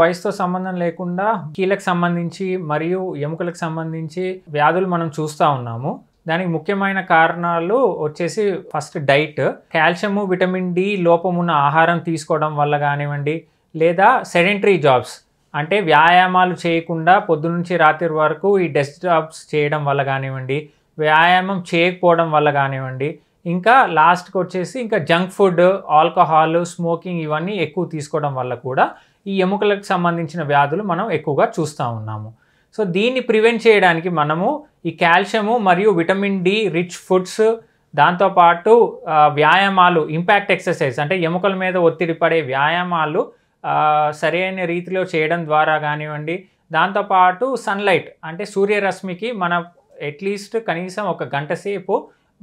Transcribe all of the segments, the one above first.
వయసుతో సంబంధం లేకుండా కీళ్ళకు సంబంధించి మరియు ఎముకలకు సంబంధించి వ్యాధులు మనం చూస్తూ ఉన్నాము దానికి ముఖ్యమైన కారణాలు వచ్చేసి first diet calcium vitamin D లోపం ఉన్న ఆహారం తీసుకోవడం వల్ల కానివ్వండి లేదా సెడెంటరీ జాబ్స్ అంటే వ్యాయామాలు చేయకుండా పొద్దునుంచి రాత్రి వరకు ఈ డెస్క్ జాబ్స్ చేయడం వల్ల కానివ్వండి వ్యాయామం చేయకపోవడం వల్ల కానివ్వండి ఇంకా లాస్ట్కి వచ్చేసి ఇంకా జంక్ ఫుడ్ ఆల్కహాల్ స్మోకింగ్ ఇవన్నీ ఎక్కువ తీసుకోవడం వల్ల కూడా ఈ ఎముకలకు సంబంధించిన వ్యాధులు మనం ఎక్కువగా చూస్తూ ఉన్నాము సో దీన్ని ప్రివెంట్ చేయడానికి మనము ఈ కాల్షియము మరియు విటమిన్ డి రిచ్ ఫుడ్స్ దాంతోపాటు వ్యాయామాలు ఇంపాక్ట్ ఎక్సర్సైజ్ అంటే ఎముకల మీద ఒత్తిడి పడే వ్యాయామాలు సరైన రీతిలో చేయడం ద్వారా కానివ్వండి దాంతోపాటు సన్లైట్ అంటే సూర్యరశ్మికి మన అట్లీస్ట్ కనీసం ఒక గంట సేపు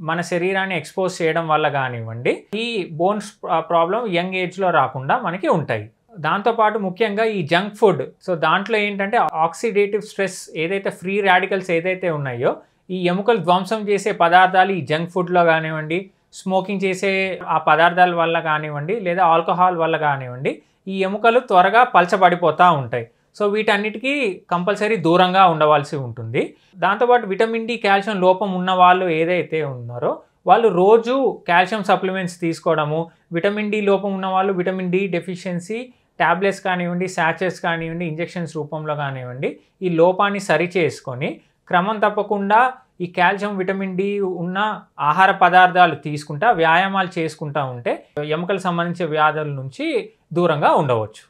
మన శరీరాన్ని ఎక్స్పోజ్ చేయడం వల్ల కానివ్వండి ఈ బోన్స్ ప్రాబ్లం యంగ్ ఏజ్లో రాకుండా మనకి ఉంటాయి దాంతోపాటు ముఖ్యంగా ఈ జంక్ ఫుడ్ సో దాంట్లో ఏంటంటే ఆక్సిడేటివ్ స్ట్రెస్ ఏదైతే ఫ్రీ రాడికల్స్ ఏదైతే ఉన్నాయో ఈ ఎముకలు ధ్వంసం చేసే పదార్థాలు ఈ జంక్ ఫుడ్లో కానివ్వండి స్మోకింగ్ చేసే ఆ పదార్థాల వల్ల కానివ్వండి లేదా ఆల్కహాల్ వల్ల కానివ్వండి ఈ ఎముకలు త్వరగా పలచబడిపోతూ ఉంటాయి సో వీటన్నిటికీ కంపల్సరీ దూరంగా ఉండవలసి ఉంటుంది దాంతోపాటు విటమిన్ డి కాల్షియం లోపం ఉన్న వాళ్ళు ఏదైతే ఉన్నారో వాళ్ళు రోజు కాల్షియం సప్లిమెంట్స్ తీసుకోవడము విటమిన్ డి లోపం ఉన్న వాళ్ళు విటమిన్ డి డెఫిషియన్సీ ట్యాబ్లెట్స్ కానివ్వండి శాచెస్ కానివ్వండి ఇంజెక్షన్స్ రూపంలో కానివ్వండి ఈ లోపాన్ని సరి చేసుకొని క్రమం తప్పకుండా ఈ కాల్షియం విటమిన్ డి ఉన్న ఆహార పదార్థాలు తీసుకుంటా వ్యాయామాలు చేసుకుంటా ఉంటే ఎముకలు సంబంధించిన వ్యాధుల నుంచి దూరంగా ఉండవచ్చు